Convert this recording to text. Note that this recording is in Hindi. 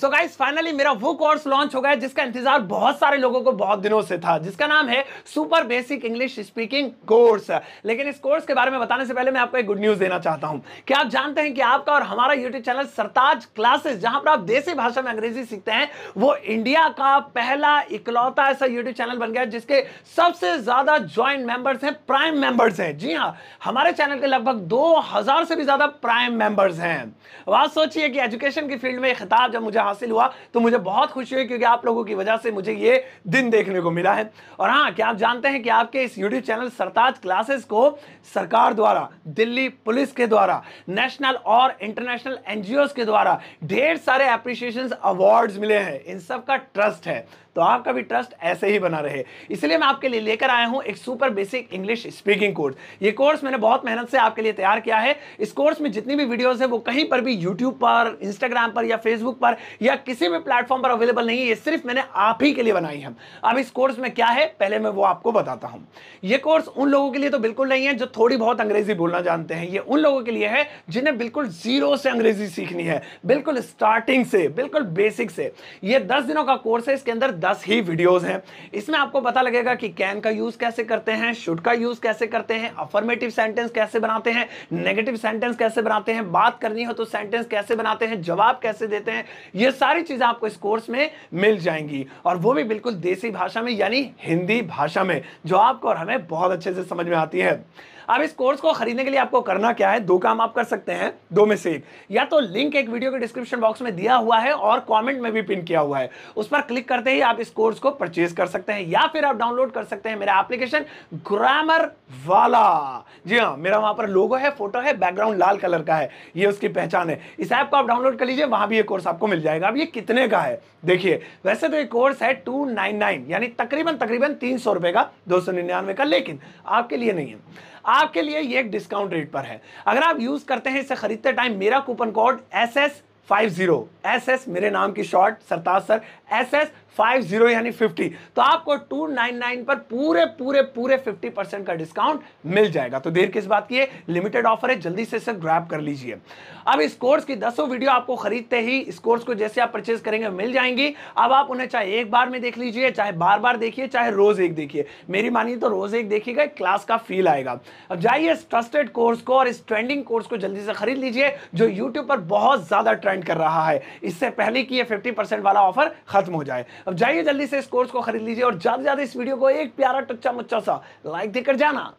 सो गाइस फाइनली मेरा वो कोर्स लॉन्च हो गया है जिसका इंतजार बहुत सारे लोगों को बहुत दिनों से था जिसका नाम है super basic English speaking course लेकिन इस कोर्स के बारे में बताने से पहले मैं आपको एक गुड न्यूज देना चाहता हूं क्या आप जानते हैं कि आपका और हमारा यूट्यूब चैनल सरताज क्लासेस जहां पर आप देसी भाषा में अंग्रेजी सीखते हैं वो इंडिया का पहला इकलौता ऐसा यूट्यूब चैनल बन गया जिसके सबसे ज्यादा ज्वाइंट मेंबर्स हैं प्राइम मेंबर्स हैं जी हाँ हमारे चैनल के लगभग दो से भी ज्यादा प्राइम मेंबर्स हैं बात सोचिए कि एजुकेशन की फील्ड में खिताब जब मुझे हासिल हुआ तो मुझे बहुत खुशी हुई क्योंकि आप लोगों की वजह से मुझे ये दिन देखने को मिला है और हाँ क्या आप जानते हैं कि आपके इस यूट्यूब चैनल सरताज क्लासेस को सरकार द्वारा दिल्ली पुलिस के द्वारा नेशनल और इंटरनेशनल एनजीओ के द्वारा ढेर सारे अप्रिशिएशन अवार्ड्स मिले हैं इन सब का ट्रस्ट है तो आपका भी ट्रस्ट ऐसे ही बना रहे इसलिए मैं आपके लिए लेकर आया हूं एक super basic English speaking course ये कोर्स मैंने बहुत मेहनत से आपके लिए तैयार किया है इस कोर्स में जितनी भी वीडियोज है वो कहीं पर भी यूट्यूब पर इंस्टाग्राम पर या फेसबुक पर या किसी भी प्लेटफॉर्म पर अवेलेबल नहीं है सिर्फ मैंने आप ही के लिए बनाई है अब इस कोर्स में क्या है पहले मैं वो आपको बताता हूं ये कोर्स उन लोगों के लिए तो बिल्कुल नहीं है जो थोड़ी बहुत अंग्रेजी बोलना जानते हैं ये उन लोगों के लिए है जिन्हें बिल्कुल जीरो से अंग्रेजी सीखनी है बिल्कुल स्टार्टिंग से बिल्कुल बेसिक से ये दस दिनों का कोर्स है इसके अंदर प्लस ही वीडियोस हैं इसमें आपको पता लगेगा कि कैन का यूज़ कैसे करते हैं शुड का यूज़ कैसे करते हैं अफर्मेटिव सेंटेंस कैसे बनाते हैं नेगेटिव सेंटेंस कैसे बनाते हैं बात करनी हो तो सेंटेंस कैसे बनाते हैं जवाब कैसे देते हैं ये सारी चीज़ें आपको इस कोर्स में मिल जाएंगी और वो भी बिल्कुल देसी भाषा में यानी हिंदी भाषा में जो आपको और हमें बहुत अच्छे से समझ में आती है अब इस कोर्स को खरीदने के लिए आपको करना क्या है दो काम आप कर सकते हैं दो में से एक या तो लिंक एक वीडियो के डिस्क्रिप्शन बॉक्स में दिया हुआ है और कमेंट में भी पिन किया हुआ है उस पर क्लिक करते ही आप इस कोर्स को परचेज कर सकते हैं या फिर आप डाउनलोड कर सकते हैं मेरा एप्लीकेशन ग्रामर वाला जी हाँ मेरा वहां पर लोगो है फोटो है बैकग्राउंड लाल कलर का है ये उसकी पहचान है इस ऐप को आप डाउनलोड कर लीजिए वहां भी ये कोर्स आपको मिल जाएगा अब ये कितने का है देखिए वैसे तो ये कोर्स है टू यानी तकरीबन तकरीबन तीन रुपए का दो का लेकिन आपके लिए नहीं है आपके लिए ये एक डिस्काउंट रेट पर है अगर आप यूज करते हैं इसे खरीदते टाइम मेरा coupon code S S five zero S S मेरे नाम की short Sartaj sir S S five zero यानी फिफ्टी तो आपको टू नाइन नाइन पर पूरे पूरे पूरे फिफ्टी परसेंट का डिस्काउंट मिल जाएगा तो देर किस बात की है लिमिटेड ऑफर है जल्दी से इसे ग्रैप कर लीजिए अब इस कोर्स की दसों वीडियो आपको खरीदते ही इस कोर्स को जैसे आप परचेज करेंगे मिल जाएंगी अब आप उन्हें चाहे एक बार में देख लीजिए चाहे बार बार देखिए चाहे रोज एक देखिए मेरी मानिए तो रोज एक देखिएगा क्लास का फील आएगा अब जाइए इस ट्रस्टेड कोर्स को और इस ट्रेंडिंग कोर्स को जल्दी से खरीद लीजिए जो यूट्यूब पर बहुत ज्यादा ट्रेंड कर रहा है इससे पहले कि यह फिफ्टी वाला ऑफर खत्म हो जाए अब जाइए जल्दी से इस कोर्स को खरीद लीजिए और ज्यादा से ज्यादा इस वीडियो को एक प्यारा टच्चा मच्चा सा लाइक देकर जाना